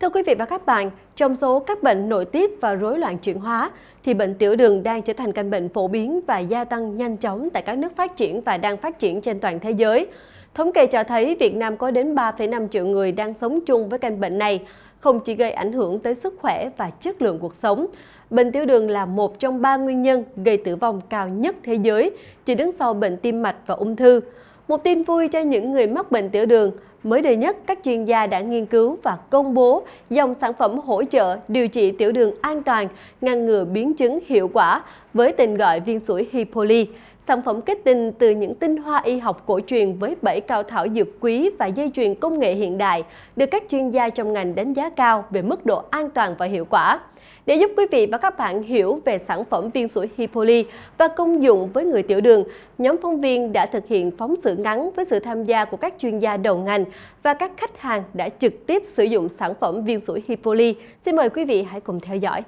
Thưa quý vị và các bạn, trong số các bệnh nội tiết và rối loạn chuyển hóa, thì bệnh tiểu đường đang trở thành căn bệnh phổ biến và gia tăng nhanh chóng tại các nước phát triển và đang phát triển trên toàn thế giới. Thống kê cho thấy Việt Nam có đến 3,5 triệu người đang sống chung với căn bệnh này, không chỉ gây ảnh hưởng tới sức khỏe và chất lượng cuộc sống. Bệnh tiểu đường là một trong ba nguyên nhân gây tử vong cao nhất thế giới, chỉ đứng sau bệnh tim mạch và ung thư. Một tin vui cho những người mắc bệnh tiểu đường. Mới đây nhất, các chuyên gia đã nghiên cứu và công bố dòng sản phẩm hỗ trợ điều trị tiểu đường an toàn, ngăn ngừa biến chứng hiệu quả với tên gọi viên sủi Hippoly. Sản phẩm kết tinh từ những tinh hoa y học cổ truyền với 7 cao thảo dược quý và dây chuyền công nghệ hiện đại được các chuyên gia trong ngành đánh giá cao về mức độ an toàn và hiệu quả. Để giúp quý vị và các bạn hiểu về sản phẩm viên sủi Hippoly và công dụng với người tiểu đường, nhóm phóng viên đã thực hiện phóng sự ngắn với sự tham gia của các chuyên gia đầu ngành và các khách hàng đã trực tiếp sử dụng sản phẩm viên sủi Hippoly. Xin mời quý vị hãy cùng theo dõi.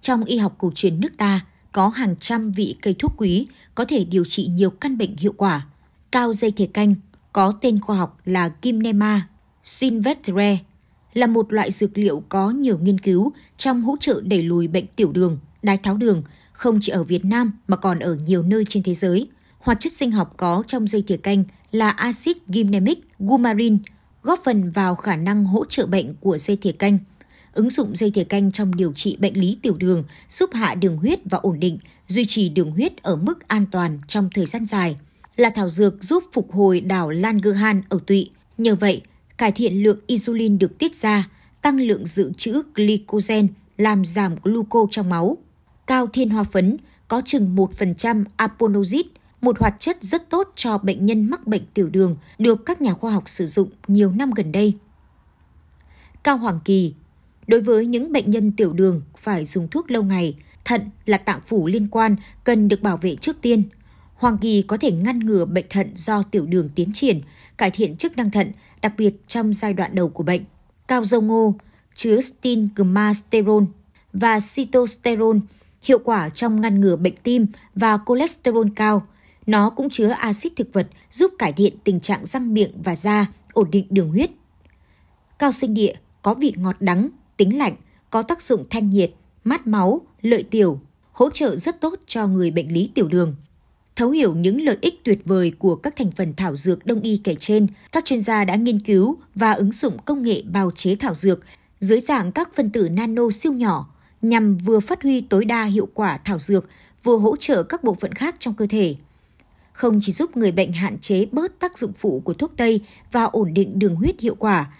Trong y học cổ truyền nước ta, có hàng trăm vị cây thuốc quý có thể điều trị nhiều căn bệnh hiệu quả. Cao dây thể canh có tên khoa học là Gymnema silvestre là một loại dược liệu có nhiều nghiên cứu trong hỗ trợ đẩy lùi bệnh tiểu đường, đái tháo đường, không chỉ ở Việt Nam mà còn ở nhiều nơi trên thế giới. Hoạt chất sinh học có trong dây thìa canh là axit gymnemic gumarin, góp phần vào khả năng hỗ trợ bệnh của dây thìa canh – ứng dụng dây thiều canh trong điều trị bệnh lý tiểu đường, giúp hạ đường huyết và ổn định, duy trì đường huyết ở mức an toàn trong thời gian dài. Là thảo dược giúp phục hồi đảo lan gơ han ở tụy. Nhờ vậy, cải thiện lượng insulin được tiết ra, tăng lượng dự trữ glycogen, làm giảm gluco trong máu. Cao thiên hoa phấn có chừng 1% aponozit, một hoạt chất rất tốt cho bệnh nhân mắc bệnh tiểu đường, được các nhà khoa học sử dụng nhiều năm gần đây. Cao Hoàng Kỳ Đối với những bệnh nhân tiểu đường phải dùng thuốc lâu ngày, thận là tạng phủ liên quan cần được bảo vệ trước tiên. Hoàng kỳ có thể ngăn ngừa bệnh thận do tiểu đường tiến triển, cải thiện chức năng thận, đặc biệt trong giai đoạn đầu của bệnh. Cao dâu ngô chứa stingmasterol và cytosterol, hiệu quả trong ngăn ngừa bệnh tim và cholesterol cao. Nó cũng chứa axit thực vật giúp cải thiện tình trạng răng miệng và da, ổn định đường huyết. Cao sinh địa có vị ngọt đắng, tính lạnh, có tác dụng thanh nhiệt, mát máu, lợi tiểu, hỗ trợ rất tốt cho người bệnh lý tiểu đường. Thấu hiểu những lợi ích tuyệt vời của các thành phần thảo dược đông y kể trên, các chuyên gia đã nghiên cứu và ứng dụng công nghệ bào chế thảo dược dưới dạng các phân tử nano siêu nhỏ nhằm vừa phát huy tối đa hiệu quả thảo dược, vừa hỗ trợ các bộ phận khác trong cơ thể. Không chỉ giúp người bệnh hạn chế bớt tác dụng phụ của thuốc Tây và ổn định đường huyết hiệu quả,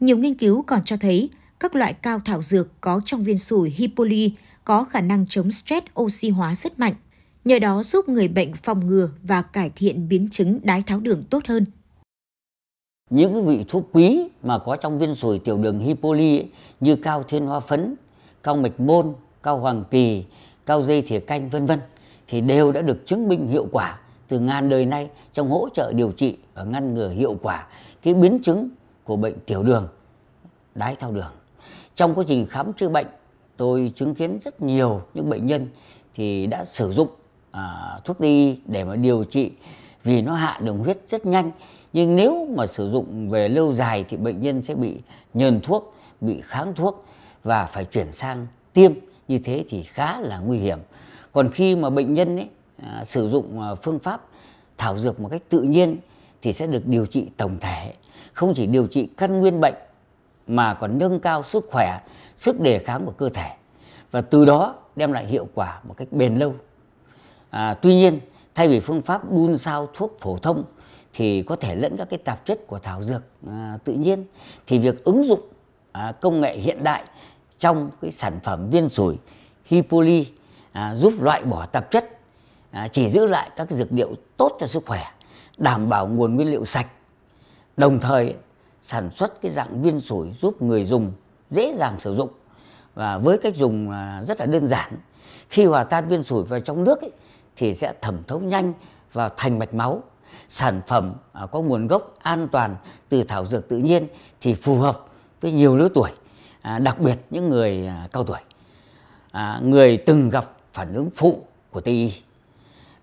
nhiều nghiên cứu còn cho thấy các loại cao thảo dược có trong viên sủi Hippoly có khả năng chống stress oxy hóa rất mạnh, nhờ đó giúp người bệnh phòng ngừa và cải thiện biến chứng đái tháo đường tốt hơn. Những vị thuốc quý mà có trong viên sủi tiểu đường Hippoly như cao thiên hoa phấn, cao mạch môn, cao hoàng kỳ, cao dây thìa canh vân vân thì đều đã được chứng minh hiệu quả từ ngàn đời nay trong hỗ trợ điều trị và ngăn ngừa hiệu quả cái biến chứng của bệnh tiểu đường đái thao đường trong quá trình khám chữa bệnh tôi chứng kiến rất nhiều những bệnh nhân thì đã sử dụng à, thuốc đi để mà điều trị vì nó hạ đường huyết rất nhanh nhưng nếu mà sử dụng về lâu dài thì bệnh nhân sẽ bị nhờn thuốc bị kháng thuốc và phải chuyển sang tiêm như thế thì khá là nguy hiểm còn khi mà bệnh nhân ấy, à, sử dụng à, phương pháp thảo dược một cách tự nhiên thì sẽ được điều trị tổng thể không chỉ điều trị căn nguyên bệnh mà còn nâng cao sức khỏe, sức đề kháng của cơ thể và từ đó đem lại hiệu quả một cách bền lâu. À, tuy nhiên, thay vì phương pháp đun sao thuốc phổ thông thì có thể lẫn các cái tạp chất của thảo dược à, tự nhiên thì việc ứng dụng à, công nghệ hiện đại trong cái sản phẩm viên sủi Hippoly à, giúp loại bỏ tạp chất à, chỉ giữ lại các dược liệu tốt cho sức khỏe đảm bảo nguồn nguyên liệu sạch đồng thời sản xuất cái dạng viên sủi giúp người dùng dễ dàng sử dụng và với cách dùng à, rất là đơn giản khi hòa tan viên sủi vào trong nước ấy, thì sẽ thẩm thấu nhanh vào thành mạch máu sản phẩm à, có nguồn gốc an toàn từ thảo dược tự nhiên thì phù hợp với nhiều lứa tuổi à, đặc biệt những người cao tuổi người từng gặp phản ứng phụ của tây y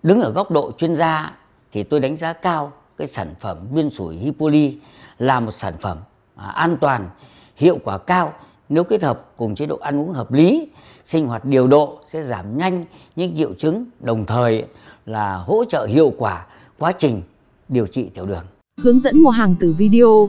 đứng ở góc độ chuyên gia thì tôi đánh giá cao cái sản phẩm viên sủi Hippoly là một sản phẩm à, an toàn, hiệu quả cao nếu kết hợp cùng chế độ ăn uống hợp lý, sinh hoạt điều độ sẽ giảm nhanh những triệu chứng đồng thời là hỗ trợ hiệu quả quá trình điều trị tiểu đường. Hướng dẫn mua hàng từ video